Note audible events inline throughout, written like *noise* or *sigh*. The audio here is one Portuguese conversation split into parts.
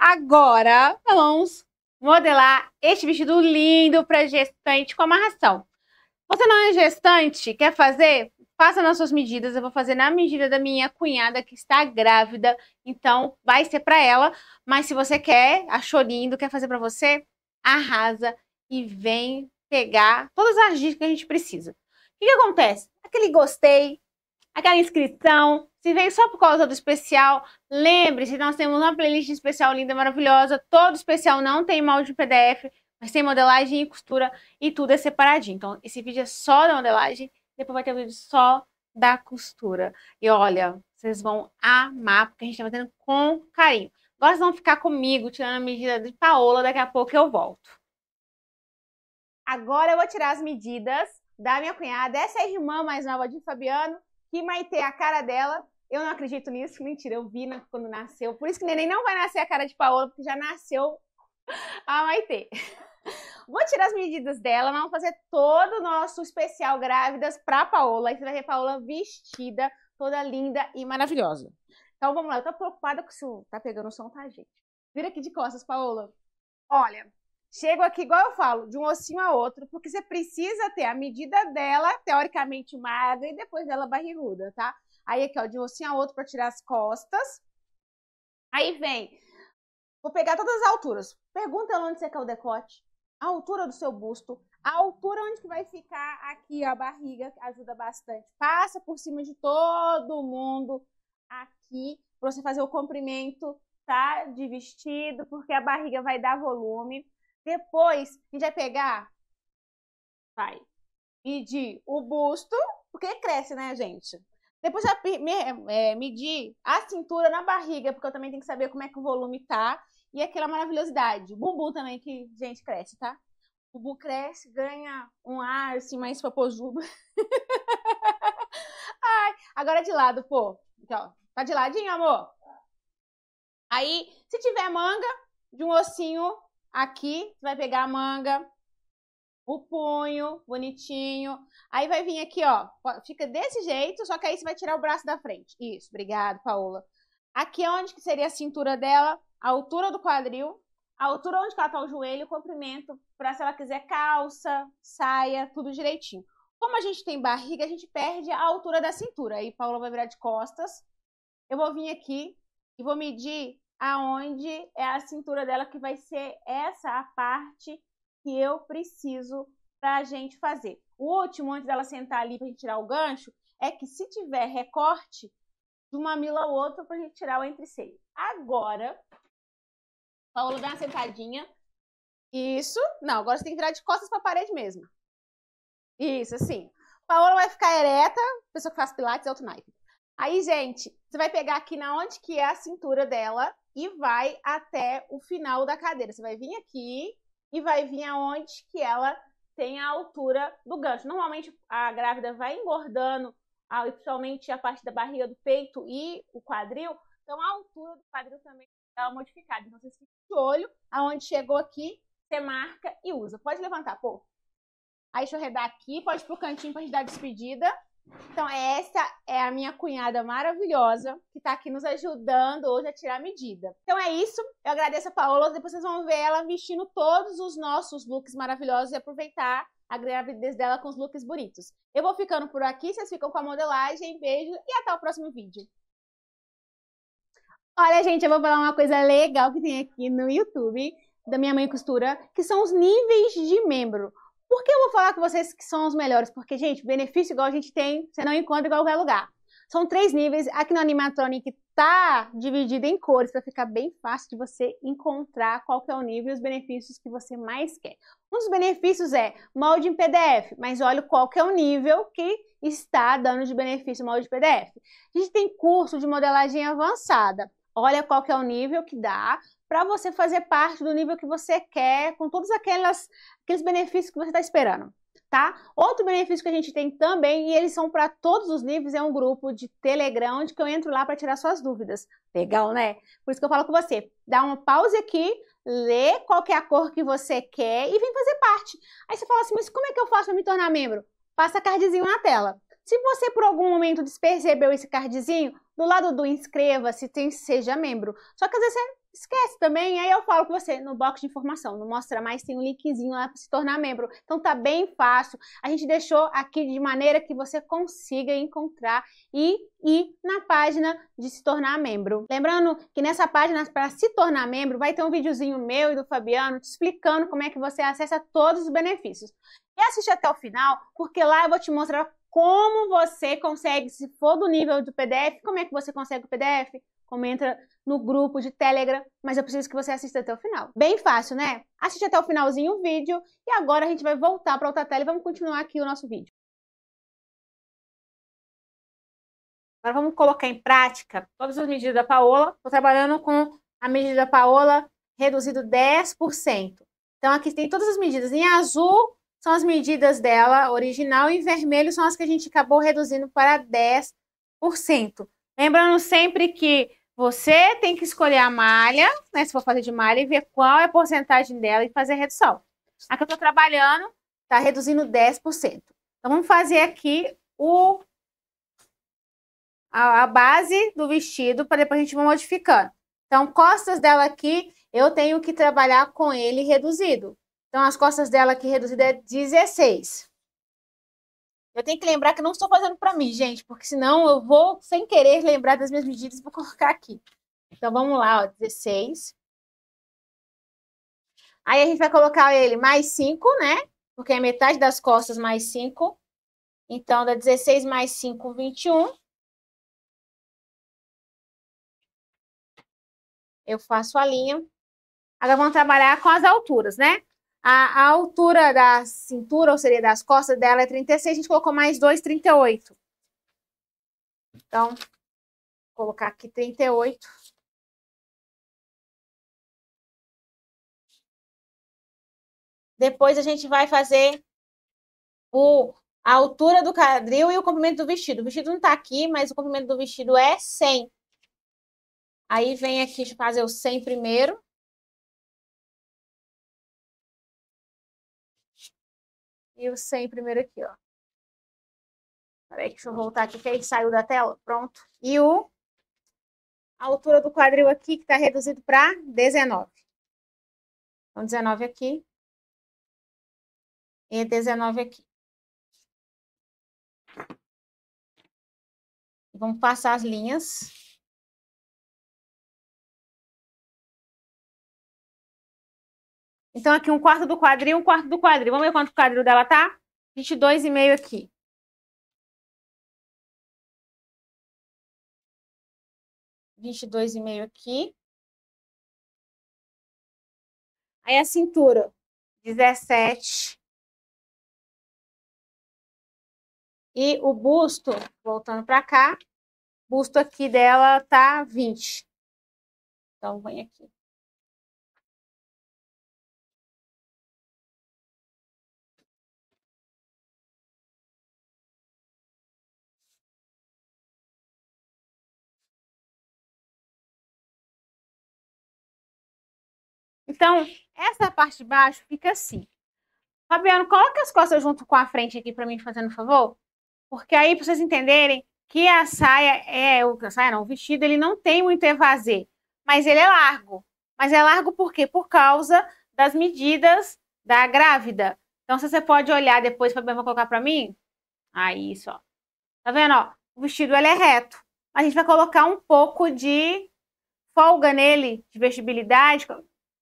Agora, vamos modelar este vestido lindo para gestante com amarração. Você não é gestante? Quer fazer? Faça nas suas medidas. Eu vou fazer na medida da minha cunhada que está grávida. Então, vai ser para ela. Mas se você quer, achou lindo, quer fazer para você, arrasa e vem pegar todas as dicas que a gente precisa. O que, que acontece? Aquele gostei, aquela inscrição, se vem só por causa do especial, lembre-se, nós temos uma playlist especial linda, maravilhosa. Todo especial não tem molde PDF, mas tem modelagem e costura e tudo é separadinho. Então, esse vídeo é só da modelagem, depois vai ter um vídeo só da costura. E olha, vocês vão amar, porque a gente tá fazendo com carinho. Agora vocês vão ficar comigo, tirando a medida de Paola, daqui a pouco eu volto. Agora eu vou tirar as medidas da minha cunhada. Essa é a irmã mais nova de Fabiano, que vai ter a cara dela. Eu não acredito nisso, mentira, eu vi na, quando nasceu. Por isso que neném não vai nascer a cara de Paola, porque já nasceu a Maitê. *laughs* Vou tirar as medidas dela, vamos fazer todo o nosso especial grávidas para Paola. E você vai ver Paola vestida, toda linda e maravilhosa. Então vamos lá, eu tô preocupada com senhor. tá pegando o som, tá, gente? Vira aqui de costas, Paola. Olha, chego aqui, igual eu falo, de um ossinho a outro, porque você precisa ter a medida dela, teoricamente magra, e depois dela barriguda, tá? Aí aqui, ó, de um ossinho a outro para tirar as costas. Aí vem, vou pegar todas as alturas. Pergunta onde você quer o decote, a altura do seu busto, a altura onde que vai ficar aqui ó, a barriga, ajuda bastante. Passa por cima de todo mundo aqui para você fazer o comprimento, tá? De vestido, porque a barriga vai dar volume. Depois, a gente vai pegar, vai, e de o busto, porque cresce, né, gente? Depois já me, é, é, medi a cintura na barriga, porque eu também tenho que saber como é que o volume tá. E aquela maravilhosidade. Bumbum também, que, gente, cresce, tá? O bumbum cresce, ganha um ar, assim, mais papojudo. *laughs* Ai, agora é de lado, pô. tá de ladinho, amor? Aí, se tiver manga de um ossinho aqui, você vai pegar a manga, o punho, bonitinho. Aí vai vir aqui, ó, fica desse jeito, só que aí você vai tirar o braço da frente. Isso, obrigado, Paola. Aqui é onde que seria a cintura dela, a altura do quadril, a altura onde ela tá o joelho, o comprimento, para se ela quiser calça, saia, tudo direitinho. Como a gente tem barriga, a gente perde a altura da cintura. Aí Paula vai virar de costas. Eu vou vir aqui e vou medir aonde é a cintura dela, que vai ser essa a parte que eu preciso para a gente fazer. O último, antes dela sentar ali para gente tirar o gancho, é que se tiver recorte de uma mila ao outro para gente tirar o entreceio. Agora, Paulo dá uma sentadinha. Isso. Não, agora você tem que virar de costas para a parede mesmo. Isso, assim. Paola vai ficar ereta, pessoa que faz pilates é outro naipe. Aí, gente, você vai pegar aqui na onde que é a cintura dela e vai até o final da cadeira. Você vai vir aqui e vai vir aonde que ela tem a altura do gancho. Normalmente a grávida vai engordando, principalmente a parte da barriga do peito e o quadril, então a altura do quadril também é modificada. Então você fica de olho aonde chegou aqui, você marca e usa. Pode levantar, pô. Aí deixa eu redar aqui, pode ir pro cantinho pra gente dar despedida. Então, é essa é a minha cunhada maravilhosa que está aqui nos ajudando hoje a tirar a medida. Então é isso. Eu agradeço a Paola. Depois vocês vão ver ela vestindo todos os nossos looks maravilhosos e aproveitar a gravidez dela com os looks bonitos. Eu vou ficando por aqui. Vocês ficam com a modelagem. Beijo e até o próximo vídeo. Olha, gente, eu vou falar uma coisa legal que tem aqui no YouTube da minha mãe costura, que são os níveis de membro. Por que eu vou falar com vocês que são os melhores? Porque, gente, benefício igual a gente tem, você não encontra em qualquer lugar. São três níveis. Aqui no Animatronic tá dividido em cores para ficar bem fácil de você encontrar qual que é o nível e os benefícios que você mais quer. Um dos benefícios é molde em PDF, mas olha qual que é o nível que está dando de benefício molde em PDF. A gente tem curso de modelagem avançada. Olha qual que é o nível que dá para você fazer parte do nível que você quer, com todos aquelas, aqueles benefícios que você está esperando. Tá? Outro benefício que a gente tem também, e eles são para todos os níveis, é um grupo de Telegram, onde eu entro lá para tirar suas dúvidas. Legal, né? Por isso que eu falo com você, dá uma pausa aqui, lê qual é a cor que você quer e vem fazer parte. Aí você fala assim, mas como é que eu faço para me tornar membro? Passa cardzinho na tela. Se você por algum momento despercebeu esse cardzinho, do lado do inscreva-se tem seja membro. Só que às vezes você esquece também, aí eu falo com você no box de informação, não Mostra Mais tem um linkzinho lá para se tornar membro. Então tá bem fácil. A gente deixou aqui de maneira que você consiga encontrar e ir na página de se tornar membro. Lembrando que nessa página para se tornar membro vai ter um videozinho meu e do Fabiano te explicando como é que você acessa todos os benefícios. E assiste até o final, porque lá eu vou te mostrar como você consegue, se for do nível do PDF, como é que você consegue o PDF? Como entra no grupo de Telegram, mas eu preciso que você assista até o final. Bem fácil, né? Assiste até o finalzinho o vídeo e agora a gente vai voltar para outra tela e vamos continuar aqui o nosso vídeo. Agora vamos colocar em prática todas as medidas da Paola. Estou trabalhando com a medida da Paola reduzido 10%. Então aqui tem todas as medidas em azul são as medidas dela original e vermelho são as que a gente acabou reduzindo para 10%. Lembrando sempre que você tem que escolher a malha, né, se for fazer de malha, e ver qual é a porcentagem dela e fazer a redução. Aqui eu estou trabalhando está reduzindo 10%. Então, vamos fazer aqui o, a, a base do vestido para depois a gente vai modificando. Então, costas dela aqui, eu tenho que trabalhar com ele reduzido. Então, as costas dela aqui reduzida é 16. Eu tenho que lembrar que não estou fazendo para mim, gente, porque senão eu vou, sem querer, lembrar das minhas medidas e vou colocar aqui. Então, vamos lá, ó, 16. Aí, a gente vai colocar ele mais 5, né? Porque é metade das costas mais 5. Então, dá 16 mais 5, 21. Eu faço a linha. Agora, vamos trabalhar com as alturas, né? A, a, altura da cintura, ou seria das costas dela, é 36, a gente colocou mais 2, 38. Então, vou colocar aqui 38. Depois a gente vai fazer o, a altura do quadril e o comprimento do vestido. O vestido não está aqui, mas o comprimento do vestido é 100. Aí vem aqui, deixa eu fazer o 100 primeiro. e o 100 primeiro aqui, ó. Peraí, deixa eu voltar aqui, que aí saiu da tela. Pronto. E o, a altura do quadril aqui, que tá reduzido pra 19. Então, 19 aqui. E 19 aqui. Vamos passar as linhas. Então, aqui um quarto do quadril, um quarto do quadril. Vamos ver quanto o quadril dela tá? 22,5 aqui. Vinte e dois e meio aqui. Aí a cintura, 17. E o busto, voltando para cá, busto aqui dela tá 20. Então, vem aqui. Então, essa parte de baixo fica assim. Fabiano, coloca as costas junto com a frente aqui para mim, fazendo um favor. Porque aí, para vocês entenderem que a saia é, é. A saia não, o vestido, ele não tem muito evasê. Mas ele é largo. Mas é largo por quê? Por causa das medidas da grávida. Então, se você pode olhar depois, Fabiano, vai colocar para mim? Aí, só. Tá vendo? Ó, o vestido ele é reto. A gente vai colocar um pouco de folga nele, de vestibilidade,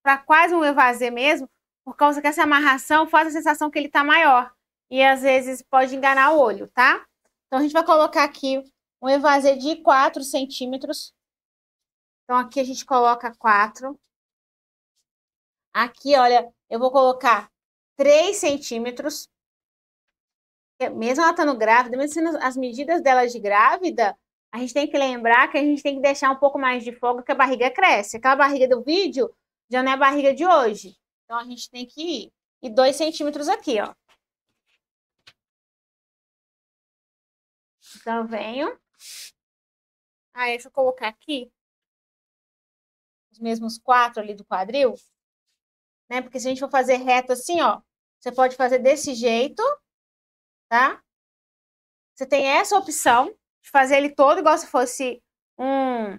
para quase um evaser mesmo, por causa que essa amarração faz a sensação que ele está maior. E às vezes pode enganar o olho, tá? Então a gente vai colocar aqui um evaser de 4 centímetros. Então aqui a gente coloca 4. Aqui, olha, eu vou colocar 3 centímetros. É, mesmo ela estando grávida, mesmo sendo as medidas dela de grávida, a gente tem que lembrar que a gente tem que deixar um pouco mais de folga, que a barriga cresce. Aquela barriga do vídeo já não é a barriga de hoje. Então, a gente tem que ir. E dois centímetros aqui, ó. Então, eu venho. Aí, ah, deixa eu colocar aqui os mesmos quatro ali do quadril, né? Porque se a gente for fazer reto assim, ó, você pode fazer desse jeito, tá? Você tem essa opção de fazer ele todo igual se fosse um,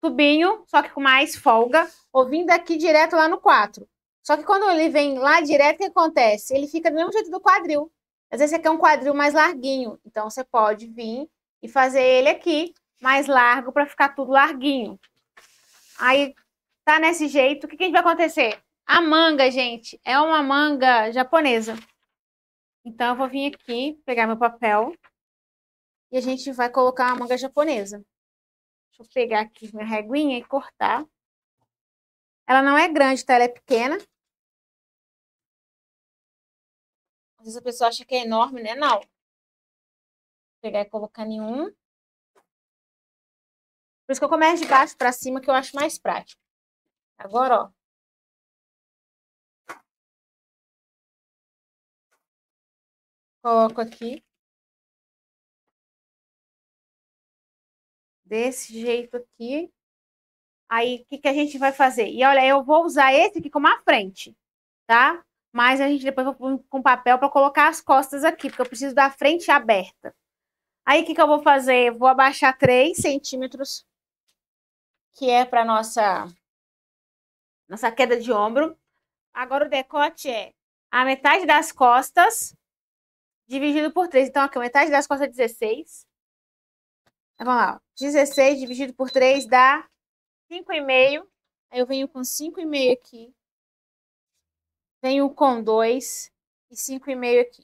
tubinho, só que com mais folga, ou vindo aqui direto lá no 4. Só que quando ele vem lá direto, o que acontece? Ele fica do mesmo jeito do quadril. Às vezes você quer um quadril mais larguinho, então você pode vir e fazer ele aqui mais largo para ficar tudo larguinho. Aí tá nesse jeito, o que, que vai acontecer? A manga, gente, é uma manga japonesa. Então eu vou vir aqui, pegar meu papel e a gente vai colocar a manga japonesa. Deixa eu pegar aqui minha reguinha e cortar. Ela não é grande, tá? Ela é pequena. Às vezes a pessoa acha que é enorme, né? Não. Vou pegar e colocar em um. Por isso que eu começo de baixo pra cima, que eu acho mais prático. Agora, ó. Coloco aqui. desse jeito aqui. Aí, o que, que a gente vai fazer? E olha, eu vou usar esse aqui como a frente, tá? Mas a gente depois vai com papel para colocar as costas aqui, porque eu preciso da frente aberta. Aí, o que, que eu vou fazer? Eu vou abaixar 3 centímetros, que é para nossa nossa queda de ombro. Agora, o decote é a metade das costas dividido por 3. Então, aqui, a metade das costas é 16 então, vamos lá. 16 dividido por 3 dá 5,5. Aí eu venho com 5,5 aqui. Venho com 2 e 5,5 aqui.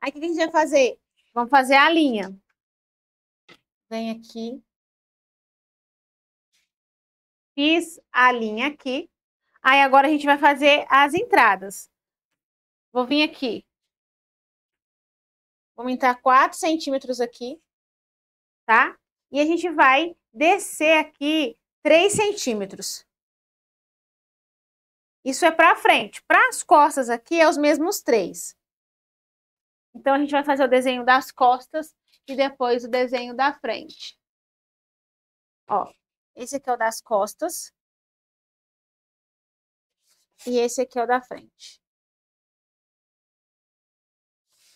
Aí o que a gente vai fazer? Vamos fazer a linha. Vem aqui. Fiz a linha aqui. Aí agora a gente vai fazer as entradas. Vou vir aqui. Vou aumentar 4 centímetros aqui, tá? E a gente vai descer aqui 3 centímetros. Isso é para frente. Para as costas aqui é os mesmos três. Então a gente vai fazer o desenho das costas e depois o desenho da frente. Ó, esse aqui é o das costas. E esse aqui é o da frente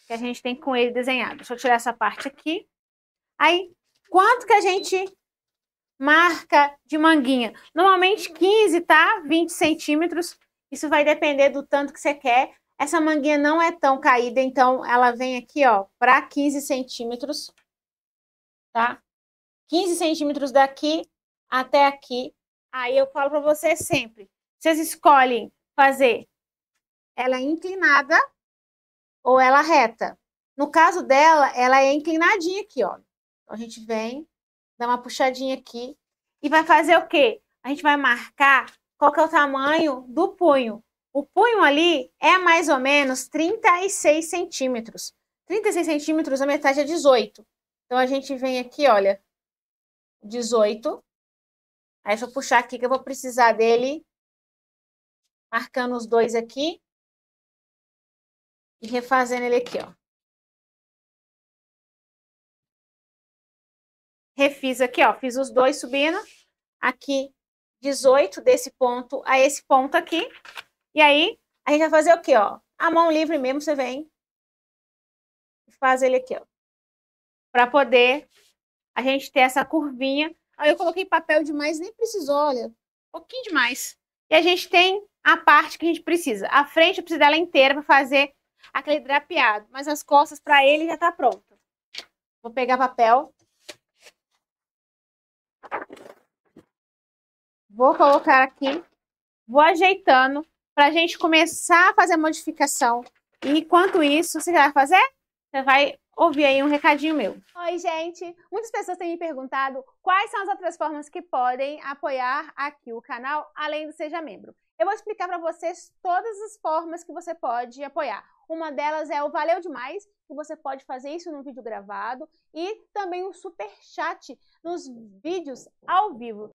que a gente tem com ele desenhado. Deixa eu tirar essa parte aqui. Aí, quanto que a gente marca de manguinha? Normalmente 15, tá? 20 centímetros. Isso vai depender do tanto que você quer. Essa manguinha não é tão caída, então ela vem aqui, ó, para 15 centímetros, tá? 15 centímetros daqui até aqui. Aí eu falo para vocês sempre, vocês escolhem fazer ela inclinada ou ela reta. No caso dela, ela é inclinadinha aqui, ó. Então, a gente vem, dá uma puxadinha aqui e vai fazer o quê? A gente vai marcar qual que é o tamanho do punho. O punho ali é mais ou menos 36 centímetros. 36 centímetros, a metade é 18. Então, a gente vem aqui, olha, 18. Aí, se eu puxar aqui que eu vou precisar dele, marcando os dois aqui. E refazendo ele aqui, ó. Refiz aqui, ó. Fiz os dois subindo. Aqui, 18 desse ponto a esse ponto aqui. E aí, a gente vai fazer o quê, ó? A mão livre mesmo, você vem e faz ele aqui, ó. Pra poder a gente ter essa curvinha. Aí eu coloquei papel demais, nem precisou, olha. Um pouquinho demais. E a gente tem a parte que a gente precisa. A frente eu preciso dela inteira para fazer aquele drapeado, mas as costas para ele já tá pronto. Vou pegar papel. Vou colocar aqui, vou ajeitando para a gente começar a fazer a modificação. E enquanto isso, você vai fazer? Você vai ouvir aí um recadinho meu. Oi, gente! Muitas pessoas têm me perguntado quais são as outras formas que podem apoiar aqui o canal, além do Seja Membro. Eu vou explicar para vocês todas as formas que você pode apoiar. Uma delas é o Valeu Demais, que você pode fazer isso no vídeo gravado, e também o um super chat nos vídeos ao vivo.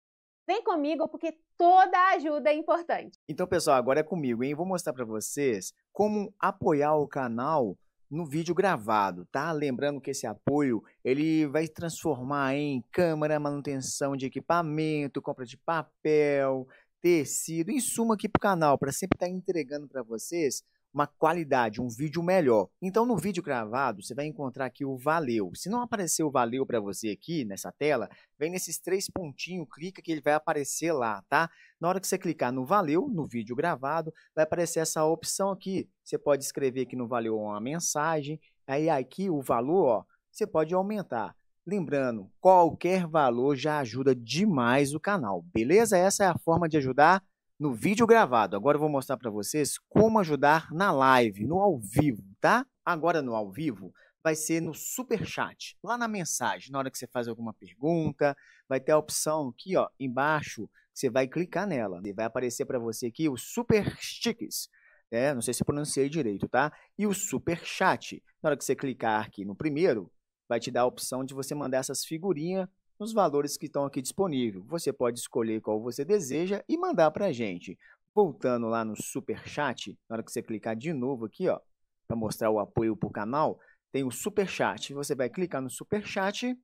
Vem comigo porque toda ajuda é importante. Então, pessoal, agora é comigo, hein? Vou mostrar para vocês como apoiar o canal no vídeo gravado, tá? Lembrando que esse apoio ele vai transformar em câmera, manutenção de equipamento, compra de papel, tecido, em suma aqui pro canal, para sempre estar tá entregando para vocês uma qualidade, um vídeo melhor. Então, no vídeo gravado, você vai encontrar aqui o valeu. Se não aparecer o valeu para você aqui nessa tela, vem nesses três pontinhos, clica que ele vai aparecer lá, tá? Na hora que você clicar no valeu, no vídeo gravado, vai aparecer essa opção aqui. Você pode escrever aqui no valeu uma mensagem, aí aqui o valor, ó, você pode aumentar. Lembrando, qualquer valor já ajuda demais o canal, beleza? Essa é a forma de ajudar no vídeo gravado. Agora eu vou mostrar para vocês como ajudar na live, no ao vivo, tá? Agora no ao vivo vai ser no super chat, lá na mensagem, na hora que você faz alguma pergunta, vai ter a opção aqui, ó, embaixo, você vai clicar nela e vai aparecer para você aqui o super sticks. É, não sei se pronunciei direito, tá? E o super chat. Na hora que você clicar aqui no primeiro, vai te dar a opção de você mandar essas figurinhas nos valores que estão aqui disponíveis. Você pode escolher qual você deseja e mandar para a gente. Voltando lá no super chat, na hora que você clicar de novo aqui, ó, para mostrar o apoio para o canal, tem o super chat. Você vai clicar no super chat,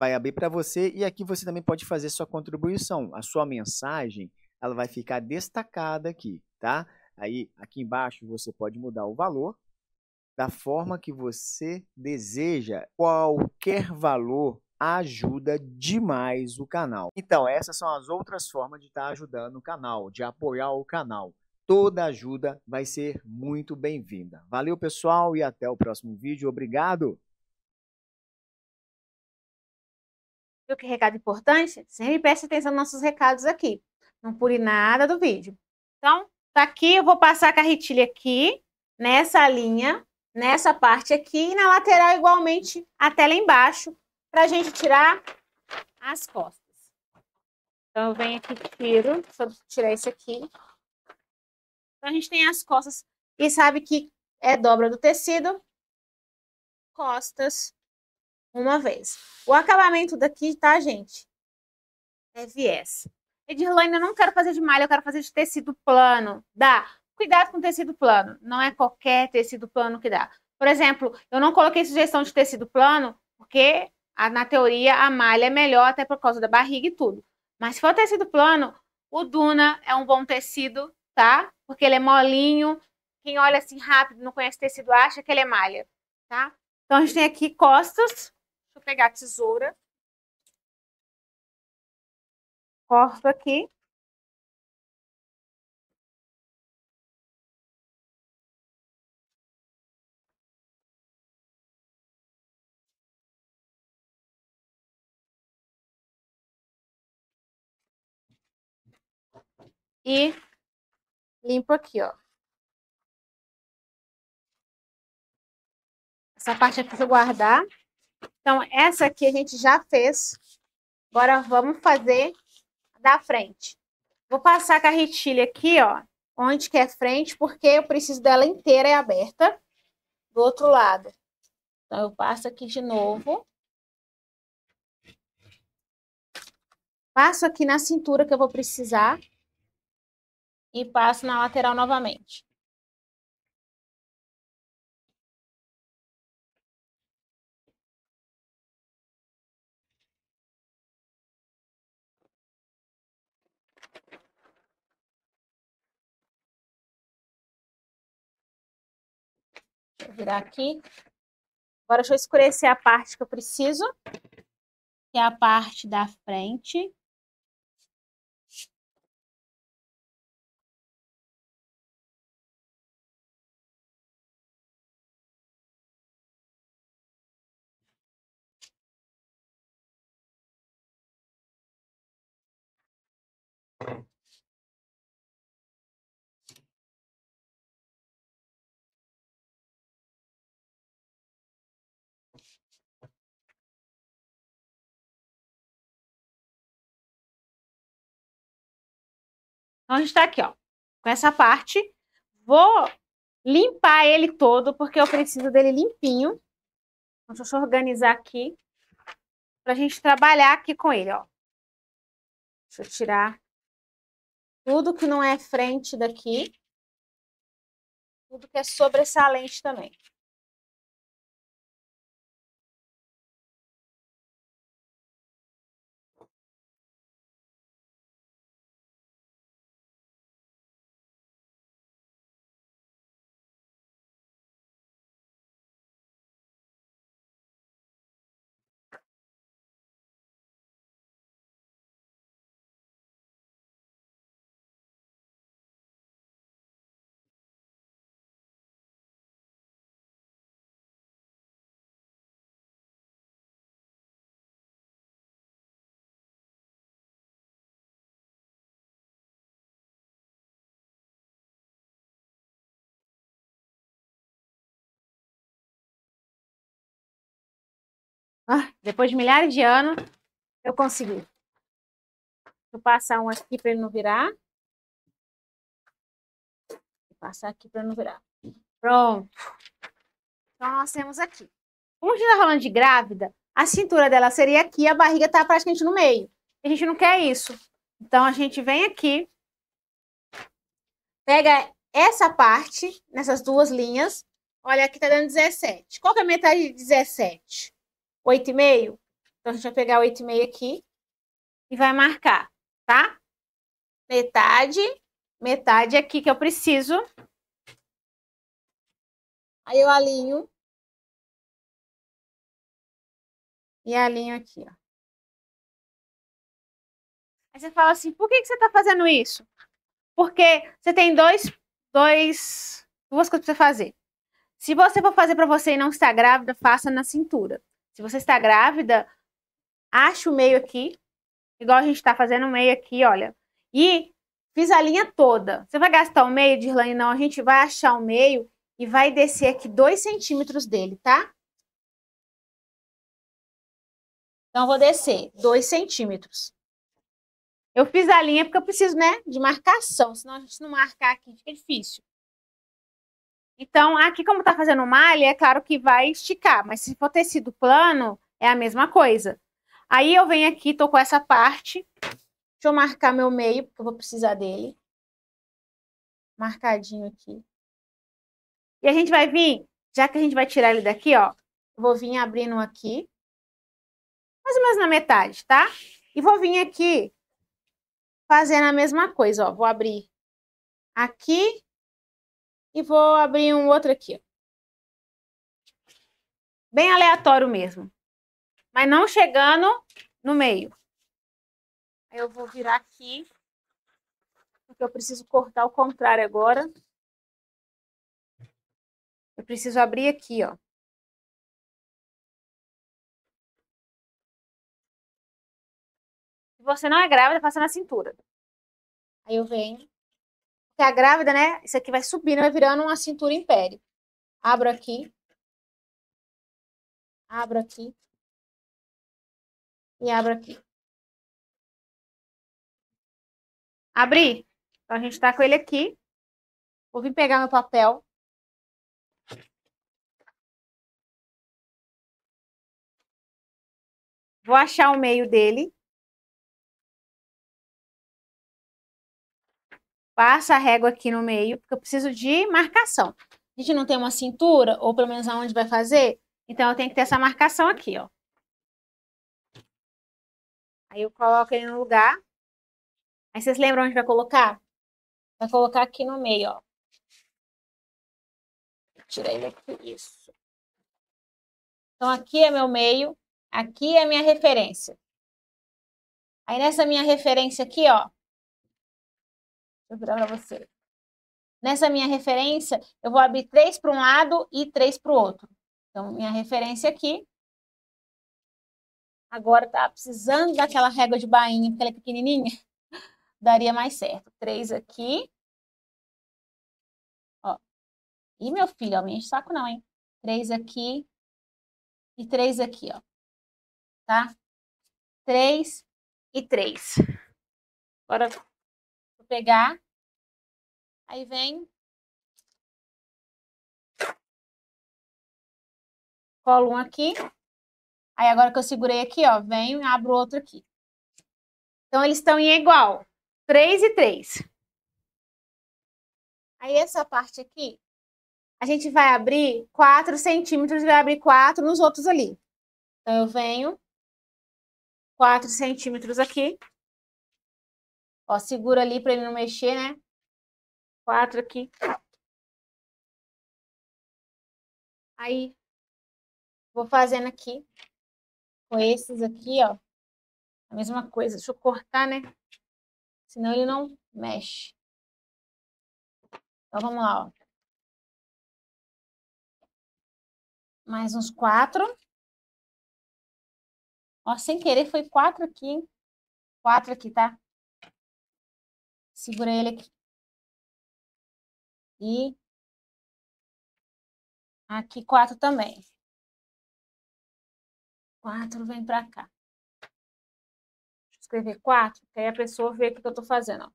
vai abrir para você e aqui você também pode fazer sua contribuição. A sua mensagem, ela vai ficar destacada aqui, tá? Aí aqui embaixo você pode mudar o valor da forma que você deseja. Qualquer valor ajuda demais o canal. Então, essas são as outras formas de estar tá ajudando o canal, de apoiar o canal. Toda ajuda vai ser muito bem-vinda. Valeu, pessoal, e até o próximo vídeo. Obrigado! Viu que recado importante? Sempre preste atenção nos nossos recados aqui. Não pule nada do vídeo. Então, tá aqui, eu vou passar a carretilha aqui, nessa linha, nessa parte aqui, e na lateral igualmente até lá embaixo, para a gente tirar as costas. Então, eu venho aqui, tiro, só tirar esse aqui. Então, a gente tem as costas e sabe que é dobra do tecido, costas, uma vez. O acabamento daqui, tá, gente? É viés. Edirlane, eu não quero fazer de malha, eu quero fazer de tecido plano. Dá. Cuidado com tecido plano. Não é qualquer tecido plano que dá. Por exemplo, eu não coloquei sugestão de tecido plano porque a, na teoria, a malha é melhor até por causa da barriga e tudo. Mas se for tecido plano, o Duna é um bom tecido, tá? Porque ele é molinho. Quem olha assim rápido, não conhece tecido, acha que ele é malha, tá? Então a gente tem aqui costas. Deixa eu pegar a tesoura. Corto aqui. e limpo aqui, ó. Essa parte é aqui eu guardar. Então, essa aqui a gente já fez. Agora, vamos fazer da frente. Vou passar a carretilha aqui, ó, onde que é frente, porque eu preciso dela inteira e aberta do outro lado. Então, eu passo aqui de novo. Passo aqui na cintura que eu vou precisar e passo na lateral novamente. Deixa eu virar aqui. Agora deixa eu escurecer a parte que eu preciso, que é a parte da frente. Então a gente está aqui, ó, com essa parte. Vou limpar ele todo, porque eu preciso dele limpinho. Então, deixa eu organizar aqui para a gente trabalhar aqui com ele, ó. Deixa eu tirar tudo que não é frente daqui, tudo que é sobressalente também. Ah, depois de milhares de anos, eu consegui. Vou passar um aqui para ele não virar. Vou passar aqui para não virar. Pronto. Então, nós temos aqui. Como a gente está falando de grávida, a cintura dela seria aqui, a barriga está praticamente no meio. A gente não quer isso. Então, a gente vem aqui, pega essa parte, nessas duas linhas. Olha, aqui está dando 17. Qual que é a metade de 17? 8,5. Então, a gente vai pegar 8,5 aqui e vai marcar, tá? Metade, metade aqui que eu preciso. Aí eu alinho. E alinho aqui, ó. Aí você fala assim, por que, que você está fazendo isso? Porque você tem dois, dois, duas coisas para fazer. Se você for fazer para você e não está grávida, faça na cintura. Se você está grávida, acha o meio aqui, igual a gente está fazendo o meio aqui, olha. E fiz a linha toda. Você vai gastar o meio, Dirlane? Não, a gente vai achar o meio e vai descer aqui dois centímetros dele, tá? Então, vou descer dois centímetros. Eu fiz a linha porque eu preciso, né, de marcação, senão a gente não marcar aqui fica difícil. Então, aqui, como tá fazendo malha, é claro que vai esticar, mas se for tecido plano, é a mesma coisa. Aí eu venho aqui, tô com essa parte. Deixa eu marcar meu meio, porque eu vou precisar dele. Marcadinho aqui. E a gente vai vir, já que a gente vai tirar ele daqui, ó. Eu vou vir abrindo aqui. Mais ou menos na metade, tá? E vou vir aqui fazendo a mesma coisa, ó. Vou abrir aqui e vou abrir um outro aqui. Bem aleatório mesmo. Mas não chegando no meio. Eu vou virar aqui. Porque eu preciso cortar o contrário agora. Eu preciso abrir aqui, ó. Se você não é grávida, passa na cintura. Aí eu venho. Porque a grávida, né? Isso aqui vai subindo, vai virando uma cintura império. Abro aqui. Abro aqui. E abro aqui. Abri. Então, a gente tá com ele aqui. Vou vir pegar meu papel. Vou achar o meio dele. passa a régua aqui no meio, porque eu preciso de marcação. A gente não tem uma cintura, ou pelo menos aonde vai fazer, então eu tenho que ter essa marcação aqui, ó. Aí eu coloco ele no lugar. Aí vocês lembram onde vai colocar? Vai colocar aqui no meio, ó. Tirei ele aqui, isso. Então aqui é meu meio, aqui é minha referência. Aí nessa minha referência aqui, ó, Vou virar para você. Nessa minha referência, eu vou abrir três para um lado e três para o outro. Então, minha referência aqui. Agora tá precisando daquela régua de bainha, porque ela é pequenininha. *laughs* Daria mais certo. Três aqui. Ó. E meu filho, ó, me enche saco não, hein? Três aqui. E três aqui, ó. Tá? Três e três. Agora pegar. Aí vem. Colo um aqui. Aí agora que eu segurei aqui, ó, venho e abro outro aqui. Então eles estão em igual. 3 e 3. Aí essa parte aqui, a gente vai abrir 4 centímetros, vai abrir 4 nos outros ali. Então eu venho 4 centímetros aqui. Ó, segura ali para ele não mexer, né? Quatro aqui. Aí, vou fazendo aqui. Com esses aqui, ó. A mesma coisa. Deixa eu cortar, né? Senão ele não mexe. Então, vamos lá, ó. Mais uns quatro. Ó, sem querer foi quatro aqui, hein? Quatro aqui, tá? segura ele aqui. E aqui quatro também. Quatro vem para cá. Deixa eu escrever quatro, que aí a pessoa vê o que eu tô fazendo, ó.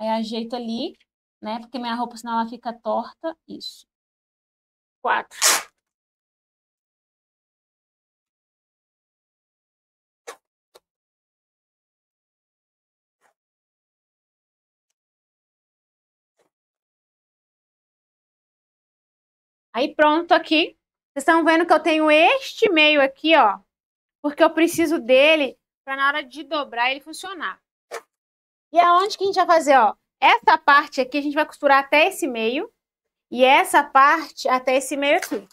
Aí ajeito ali, né? Porque minha roupa, senão ela fica torta. Isso. Quatro. Aí pronto aqui. Vocês estão vendo que eu tenho este meio aqui, ó. Porque eu preciso dele para na hora de dobrar ele funcionar. E aonde que a gente vai fazer, ó? Essa parte aqui a gente vai costurar até esse meio. E essa parte até esse meio aqui.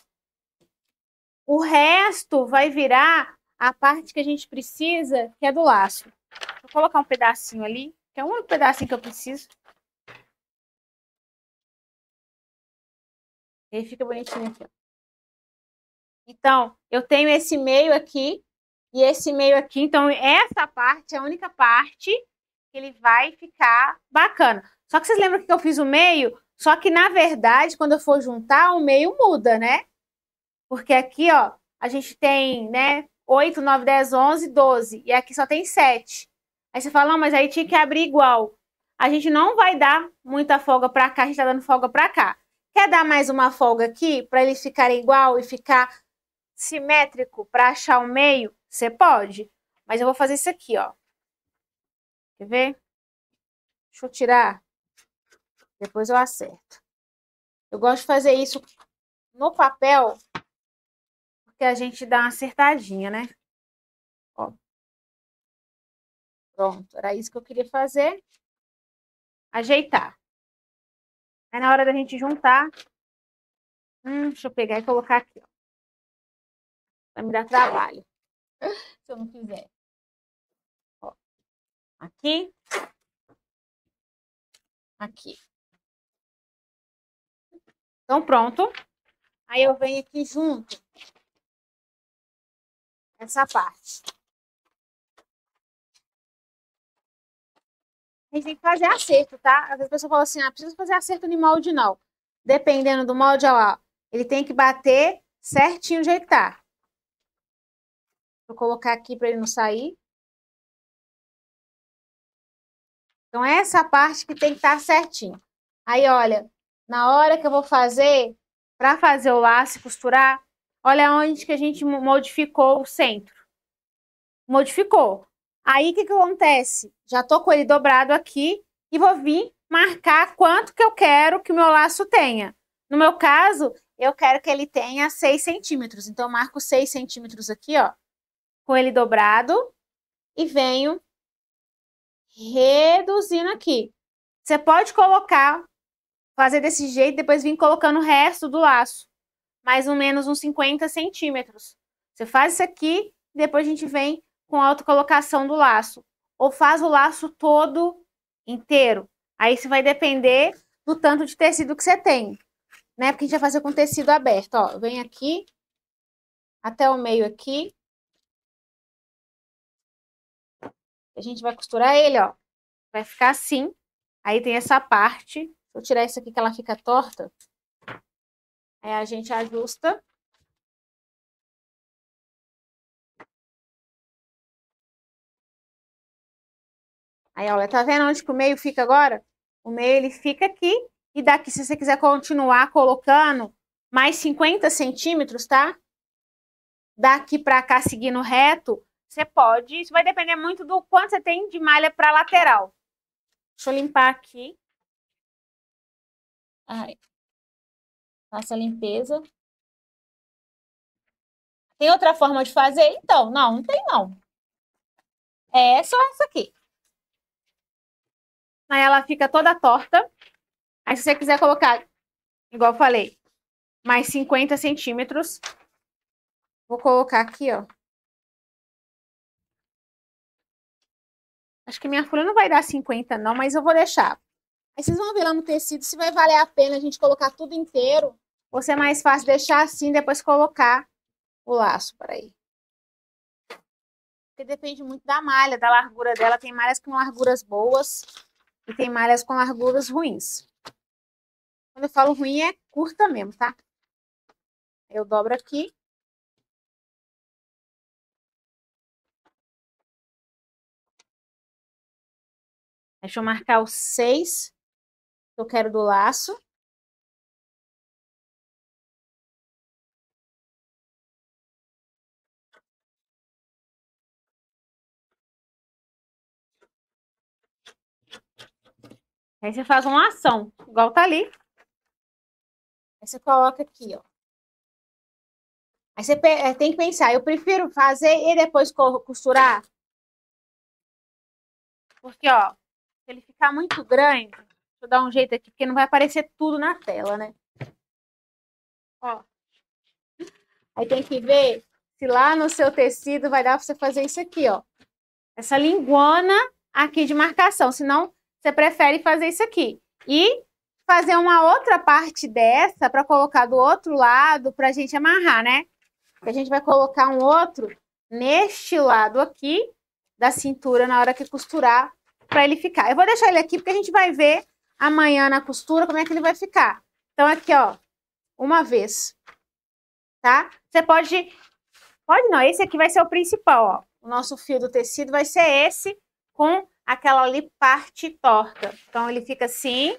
O resto vai virar a parte que a gente precisa, que é do laço. Vou colocar um pedacinho ali, que é um pedacinho que eu preciso. Ele fica bonitinho aqui. Então, eu tenho esse meio aqui e esse meio aqui. Então, essa parte é a única parte que ele vai ficar bacana. Só que vocês lembram que eu fiz o meio? Só que, na verdade, quando eu for juntar, o meio muda, né? Porque aqui, ó, a gente tem, né, 8, 9, 10, 11, 12. E aqui só tem 7. Aí você fala, mas aí tinha que abrir igual. A gente não vai dar muita folga para cá, a gente tá dando folga para cá. Quer dar mais uma folga aqui para ele ficar igual e ficar simétrico para achar o meio? Você pode, mas eu vou fazer isso aqui, ó. Quer ver? Deixa eu tirar. Depois eu acerto. Eu gosto de fazer isso no papel, porque a gente dá uma acertadinha, né? Ó. Pronto, era isso que eu queria fazer. Ajeitar. Aí na hora da gente juntar, hum, deixa eu pegar e colocar aqui, ó. Vai me dar trabalho. Se eu não quiser. Ó, aqui. Aqui. Então, pronto. Aí eu venho aqui junto. Essa parte. a gente tem que fazer acerto, tá? Às vezes a pessoa fala assim, ah, precisa fazer acerto no molde, não. Dependendo do molde, olha lá, ele tem que bater certinho o jeito é que tá. Vou colocar aqui para ele não sair. Então, é essa parte que tem que estar tá certinho. Aí, olha, na hora que eu vou fazer, para fazer o laço e costurar, olha onde que a gente modificou o centro. Modificou. Aí o que, que acontece? Já tô com ele dobrado aqui e vou vir marcar quanto que eu quero que o meu laço tenha. No meu caso, eu quero que ele tenha 6 centímetros. Então, eu marco 6 centímetros aqui, ó, com ele dobrado e venho reduzindo aqui. Você pode colocar, fazer desse jeito, depois vir colocando o resto do laço. Mais ou menos uns 50 centímetros. Você faz isso aqui, depois a gente vem com a autocolocação do laço, ou faz o laço todo inteiro. Aí isso vai depender do tanto de tecido que você tem, né? Porque a gente vai fazer com tecido aberto, ó. Vem aqui, até o meio aqui. A gente vai costurar ele, ó. Vai ficar assim. Aí tem essa parte. Vou tirar isso aqui que ela fica torta. Aí a gente ajusta. Aí, olha, tá vendo onde que o meio fica agora? O meio ele fica aqui e daqui, se você quiser continuar colocando mais 50 centímetros, tá? Daqui pra cá, seguindo reto, você pode. Isso vai depender muito do quanto você tem de malha pra lateral. Deixa eu limpar aqui. Ai. faça a limpeza. Tem outra forma de fazer? Então, não, não tem não. É só essa aqui. Aí ela fica toda torta. Aí se você quiser colocar, igual eu falei, mais 50 centímetros. Vou colocar aqui, ó. Acho que minha folha não vai dar 50 não, mas eu vou deixar. Aí vocês vão ver lá no tecido se vai valer a pena a gente colocar tudo inteiro. Ou se é mais fácil deixar assim, depois colocar o laço, peraí. Porque depende muito da malha, da largura dela. Tem malhas com larguras boas, e tem malhas com larguras ruins. Quando eu falo ruim, é curta mesmo, tá? Eu dobro aqui. Deixa eu marcar o 6 que eu quero do laço. Aí você faz uma ação, igual tá ali. Aí você coloca aqui, ó. Aí você eh, tem que pensar, eu prefiro fazer e depois costurar. Porque, ó, se ele ficar muito grande, deixa eu dar um jeito aqui, porque não vai aparecer tudo na tela, né? Ó. Aí tem que ver se lá no seu tecido vai dar pra você fazer isso aqui, ó. Essa linguana aqui de marcação, senão você prefere fazer isso aqui. E fazer uma outra parte dessa para colocar do outro lado para a gente amarrar, né? A gente vai colocar um outro neste lado aqui da cintura na hora que costurar para ele ficar. Eu vou deixar ele aqui porque a gente vai ver amanhã na costura como é que ele vai ficar. Então aqui, ó, uma vez, tá? Você pode... Pode não, esse aqui vai ser o principal, ó. O nosso fio do tecido vai ser esse com aquela ali parte torta. Então, ele fica assim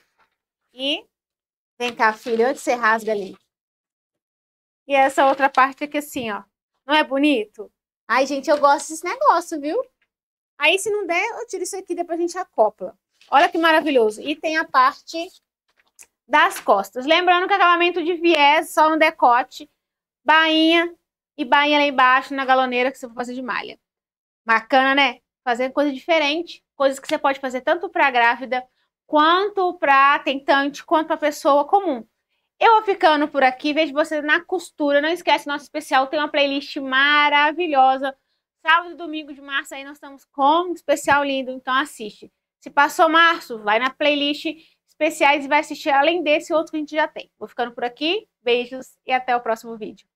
e... Vem cá, filha, onde você rasga ali? E essa outra parte aqui assim, ó. Não é bonito? Ai, gente, eu gosto desse negócio, viu? Aí, se não der, eu tiro isso aqui, depois a gente acopla. Olha que maravilhoso. E tem a parte das costas. Lembrando que acabamento de viés só no decote, bainha e bainha lá embaixo na galoneira que você for fazer de malha. Bacana, né? Fazer coisa diferente. Coisas que você pode fazer tanto para grávida, quanto para tentante, quanto para pessoa comum. Eu vou ficando por aqui, vejo você na costura. Não esquece, nosso especial tem uma playlist maravilhosa. Sábado e domingo de março aí nós estamos com um especial lindo, então assiste. Se passou março, vai na playlist especiais e vai assistir além desse outro que a gente já tem. Vou ficando por aqui, beijos e até o próximo vídeo.